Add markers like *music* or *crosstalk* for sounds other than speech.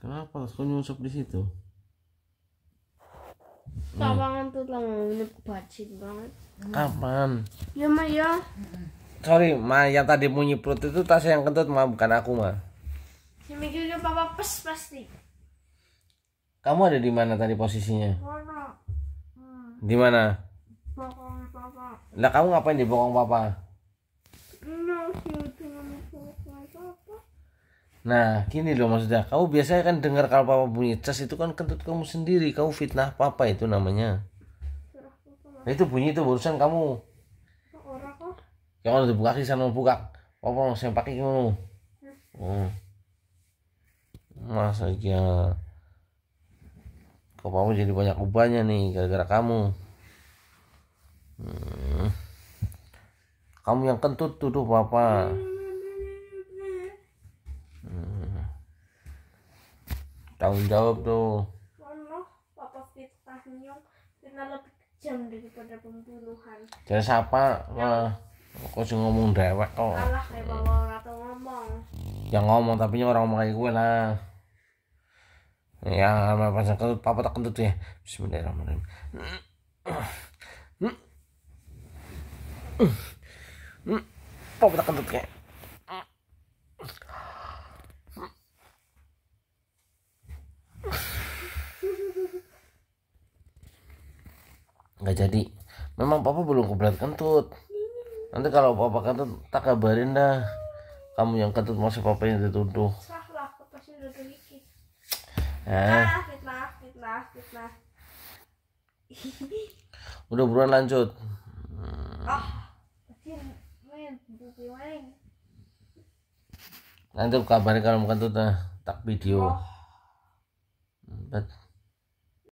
Kenapa terus kau nyusup di situ? Tawangan tuh lama ini bacin banget. Kapan? Ya ya. Sorry, Ma, yang tadi bunyi perut itu tas yang kentut, Ma, bukan aku, Ma. Ya mikirnya papa pes pasti. Kamu ada di mana tadi posisinya? Mana? Hmm. Di mana? Bokong papa. Lah kamu ngapain di bokong papa? Enggak, sih, Nah, gini loh maksudnya. Kamu biasanya kan dengar kalau papa bunyi cas itu kan kentut kamu sendiri. Kamu fitnah papa itu namanya. Nah, itu bunyi itu barusan kamu. Ya udah buka sih sana buka. Papa mau saya pakai kamu. Hmm. Masa aja. Ya? Kok kamu jadi banyak ubahnya nih gara-gara kamu. Hmm. Kamu yang kentut tuh papa. Hmm. tanggung jawab tuh jam papa lebih kejam daripada pembunuhan jadi siapa Wah, kok sih ngomong dewek kok alah kayak bawa atau ngomong yang ngomong tapi orang ngomong kayak gue lah ya apa sih kentut papa tak kentut ya Bismillahirrahmanirrahim hmm. Hmm. Hmm. papa tak kentut ya nggak jadi memang papa belum kebelat kentut nanti kalau papa kentut tak kabarin dah kamu yang kentut masih papa yang dituduh udah eh *laughs* udah buruan lanjut ah, nanti kabarin kalau mau kentut tak video oh.